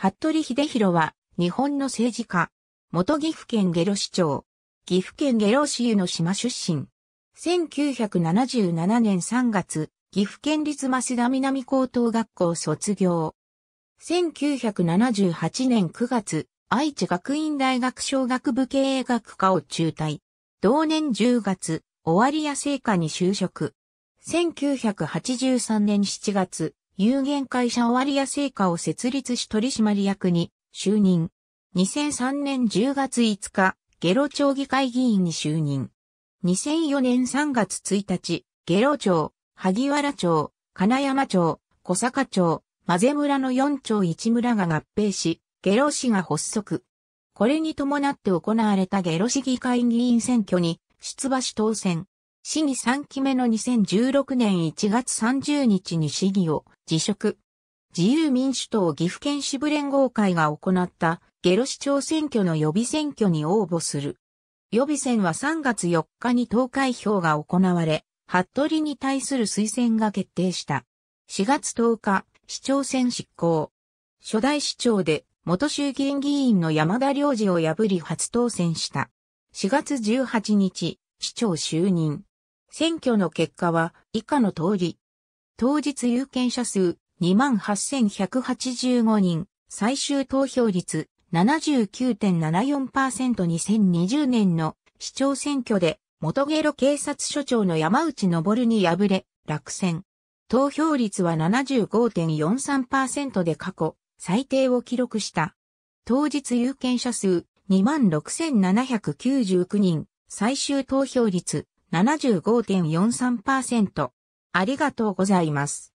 服部秀弘は、日本の政治家。元岐阜県下呂市長。岐阜県下呂市湯の島出身。1977年3月、岐阜県立増田南高等学校卒業。1978年9月、愛知学院大学小学部経営学科を中退。同年10月、終わりや成果に就職。1983年7月、有限会社終わり製菓を設立し取締役に就任。2003年10月5日、下呂町議会議員に就任。2004年3月1日、下呂町、萩原町、金山町、小坂町、混ぜ村の4町1村が合併し、下呂市が発足。これに伴って行われた下呂市議会議員選挙に出馬し当選。市議3期目の2016年1月30日に市議を辞職。自由民主党岐阜県支部連合会が行った下呂市長選挙の予備選挙に応募する。予備選は3月4日に投開票が行われ、服部に対する推薦が決定した。4月10日、市長選執行。初代市長で、元衆議院議員の山田良二を破り初当選した。4月18日、市長就任。選挙の結果は以下の通り。当日有権者数28,185人、最終投票率 79.74%2020 年の市長選挙で元ゲロ警察署長の山内昇に敗れ落選。投票率は75.43%で過去最低を記録した。当日有権者数26,799人、最終投票率75.43%。ありがとうございます。